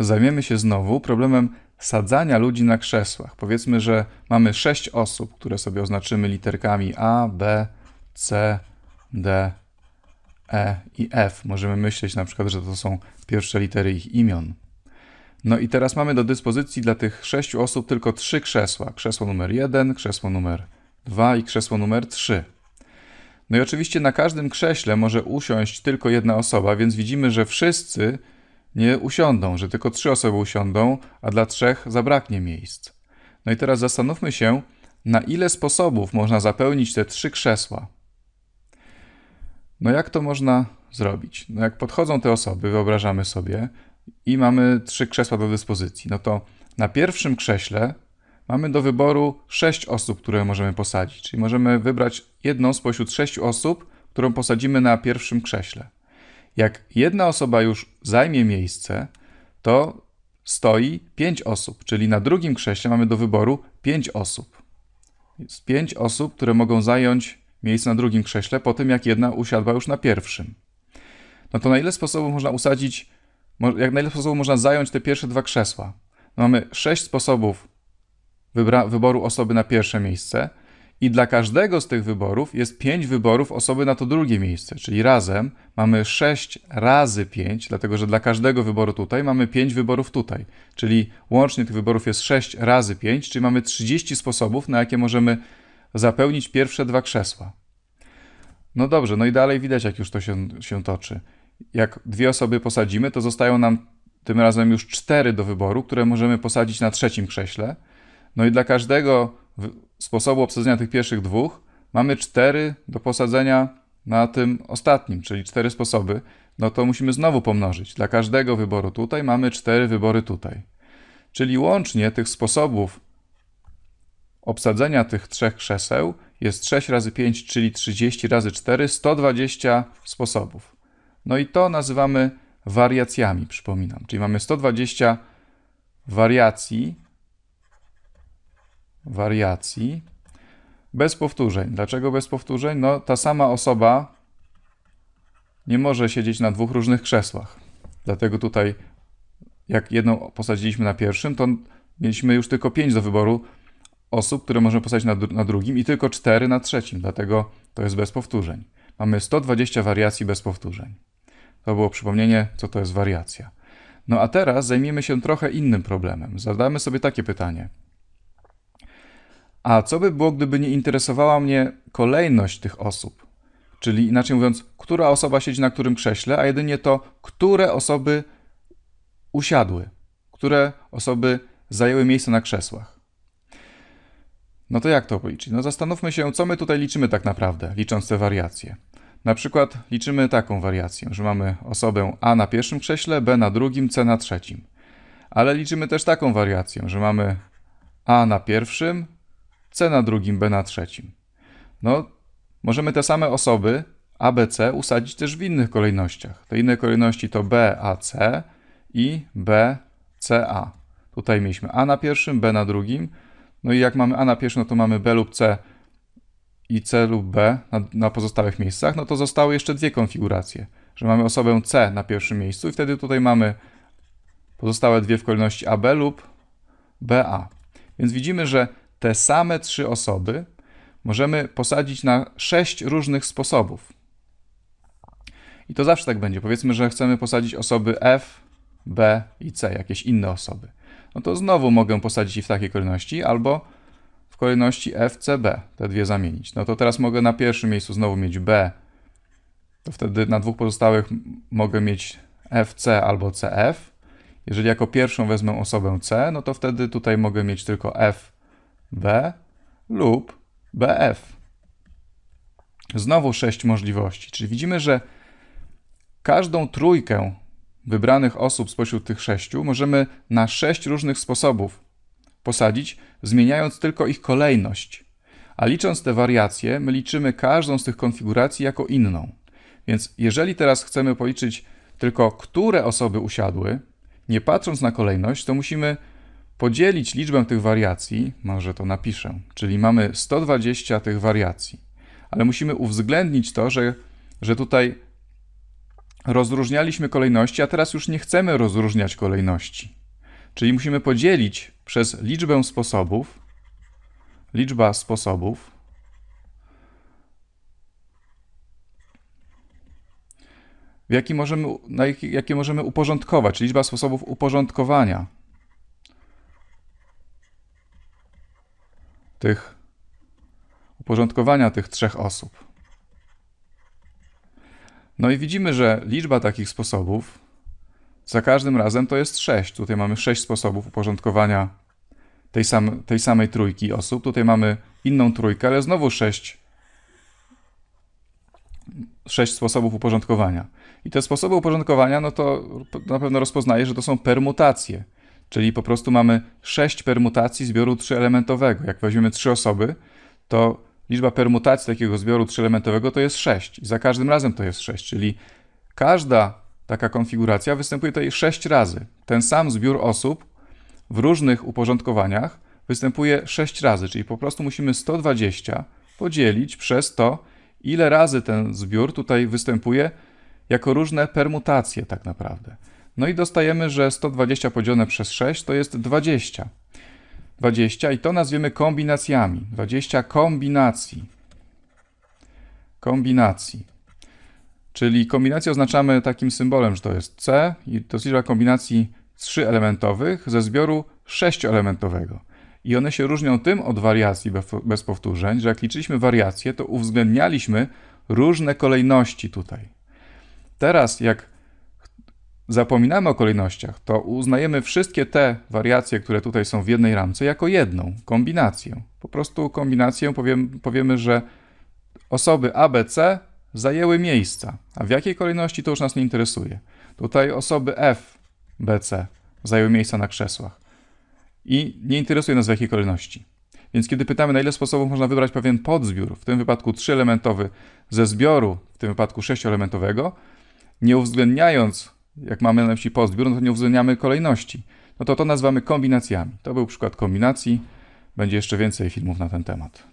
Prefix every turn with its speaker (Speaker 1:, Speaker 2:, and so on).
Speaker 1: zajmiemy się znowu problemem sadzania ludzi na krzesłach. Powiedzmy, że mamy sześć osób, które sobie oznaczymy literkami A, B, C, D, E i F. Możemy myśleć na przykład, że to są pierwsze litery ich imion. No i teraz mamy do dyspozycji dla tych sześciu osób tylko trzy krzesła. Krzesło numer 1, krzesło numer 2 i krzesło numer 3. No i oczywiście na każdym krześle może usiąść tylko jedna osoba, więc widzimy, że wszyscy nie usiądą, że tylko trzy osoby usiądą, a dla trzech zabraknie miejsc. No i teraz zastanówmy się, na ile sposobów można zapełnić te trzy krzesła. No jak to można zrobić? No jak podchodzą te osoby, wyobrażamy sobie, i mamy trzy krzesła do dyspozycji, no to na pierwszym krześle mamy do wyboru sześć osób, które możemy posadzić. Czyli możemy wybrać jedną spośród sześciu osób, którą posadzimy na pierwszym krześle. Jak jedna osoba już zajmie miejsce, to stoi pięć osób, czyli na drugim krześle mamy do wyboru pięć osób. Jest pięć osób, które mogą zająć miejsce na drugim krześle po tym, jak jedna usiadła już na pierwszym. No to na ile sposobów można usadzić, jak na ile sposobów można zająć te pierwsze dwa krzesła? No mamy sześć sposobów wyboru osoby na pierwsze miejsce, i dla każdego z tych wyborów jest 5 wyborów osoby na to drugie miejsce, czyli razem mamy 6 razy 5, dlatego że dla każdego wyboru tutaj mamy 5 wyborów tutaj, czyli łącznie tych wyborów jest 6 razy 5, czyli mamy 30 sposobów, na jakie możemy zapełnić pierwsze dwa krzesła. No dobrze, no i dalej widać, jak już to się, się toczy. Jak dwie osoby posadzimy, to zostają nam tym razem już cztery do wyboru, które możemy posadzić na trzecim krześle. No i dla każdego sposobu obsadzenia tych pierwszych dwóch mamy cztery do posadzenia na tym ostatnim, czyli cztery sposoby, no to musimy znowu pomnożyć. Dla każdego wyboru tutaj mamy cztery wybory tutaj. Czyli łącznie tych sposobów obsadzenia tych trzech krzeseł jest 6 razy 5, czyli 30 razy 4, 120 sposobów. No i to nazywamy wariacjami, przypominam. Czyli mamy 120 wariacji wariacji bez powtórzeń. Dlaczego bez powtórzeń? No, ta sama osoba nie może siedzieć na dwóch różnych krzesłach. Dlatego tutaj, jak jedną posadziliśmy na pierwszym, to mieliśmy już tylko pięć do wyboru osób, które możemy posadzić na, na drugim i tylko cztery na trzecim. Dlatego to jest bez powtórzeń. Mamy 120 wariacji bez powtórzeń. To było przypomnienie, co to jest wariacja. No a teraz zajmiemy się trochę innym problemem. Zadamy sobie takie pytanie. A co by było, gdyby nie interesowała mnie kolejność tych osób? Czyli inaczej mówiąc, która osoba siedzi na którym krześle, a jedynie to, które osoby usiadły, które osoby zajęły miejsce na krzesłach. No to jak to policzyć? No zastanówmy się, co my tutaj liczymy tak naprawdę, licząc te wariacje. Na przykład liczymy taką wariację, że mamy osobę A na pierwszym krześle, B na drugim, C na trzecim. Ale liczymy też taką wariację, że mamy A na pierwszym, C na drugim, B na trzecim. No, możemy te same osoby A, B, C usadzić też w innych kolejnościach. Te inne kolejności to B, A, C i B, C, A. Tutaj mieliśmy A na pierwszym, B na drugim. No i jak mamy A na pierwszym, no to mamy B lub C i C lub B na, na, pozostałych miejscach, no to zostały jeszcze dwie konfiguracje, że mamy osobę C na pierwszym miejscu i wtedy tutaj mamy pozostałe dwie w kolejności AB lub BA. Więc widzimy, że te same trzy osoby możemy posadzić na sześć różnych sposobów. I to zawsze tak będzie. Powiedzmy, że chcemy posadzić osoby F, B i C, jakieś inne osoby. No to znowu mogę posadzić ich w takiej kolejności, albo w kolejności F, C, B, te dwie zamienić. No to teraz mogę na pierwszym miejscu znowu mieć B, to wtedy na dwóch pozostałych mogę mieć F C albo C F Jeżeli jako pierwszą wezmę osobę C, no to wtedy tutaj mogę mieć tylko F, B lub BF. Znowu sześć możliwości. Czyli widzimy, że każdą trójkę wybranych osób spośród tych sześciu możemy na sześć różnych sposobów posadzić, zmieniając tylko ich kolejność. A licząc te wariacje, my liczymy każdą z tych konfiguracji jako inną. Więc jeżeli teraz chcemy policzyć tylko, które osoby usiadły, nie patrząc na kolejność, to musimy podzielić liczbę tych wariacji, może to napiszę, czyli mamy 120 tych wariacji, ale musimy uwzględnić to, że, że tutaj rozróżnialiśmy kolejności, a teraz już nie chcemy rozróżniać kolejności. Czyli musimy podzielić przez liczbę sposobów, liczba sposobów, w jaki możemy, na jakie możemy uporządkować, liczba sposobów uporządkowania tych uporządkowania tych trzech osób. No i widzimy, że liczba takich sposobów za każdym razem to jest 6. Tutaj mamy 6 sposobów uporządkowania tej, same, tej samej trójki osób. Tutaj mamy inną trójkę, ale znowu 6, sześć sposobów uporządkowania. I te sposoby uporządkowania, no to na pewno rozpoznaje, że to są permutacje. Czyli po prostu mamy 6 permutacji zbioru trzyelementowego. Jak weźmiemy 3 osoby, to liczba permutacji takiego zbioru trzyelementowego to jest 6. I za każdym razem to jest 6, czyli każda taka konfiguracja występuje tutaj 6 razy. Ten sam zbiór osób w różnych uporządkowaniach występuje 6 razy, czyli po prostu musimy 120 podzielić przez to, ile razy ten zbiór tutaj występuje jako różne permutacje tak naprawdę. No i dostajemy, że 120 podzielone przez 6 to jest 20. 20 i to nazwiemy kombinacjami. 20 kombinacji. Kombinacji. Czyli kombinację oznaczamy takim symbolem, że to jest C i to jest liczba kombinacji trzyelementowych ze zbioru elementowego. I one się różnią tym od wariacji bez powtórzeń, że jak liczyliśmy wariacje, to uwzględnialiśmy różne kolejności tutaj. Teraz, jak zapominamy o kolejnościach, to uznajemy wszystkie te wariacje, które tutaj są w jednej ramce, jako jedną kombinację. Po prostu kombinację powiem, powiemy, że osoby A, B, C zajęły miejsca, a w jakiej kolejności to już nas nie interesuje. Tutaj osoby F, B, C zajęły miejsca na krzesłach i nie interesuje nas w jakiej kolejności. Więc kiedy pytamy, na ile sposobów można wybrać pewien podzbiór, w tym wypadku trzyelementowy, ze zbioru, w tym wypadku sześcioelementowego, nie uwzględniając jak mamy na myśli postbiór, no to nie uwzględniamy kolejności. No to to nazywamy kombinacjami. To był przykład kombinacji. Będzie jeszcze więcej filmów na ten temat.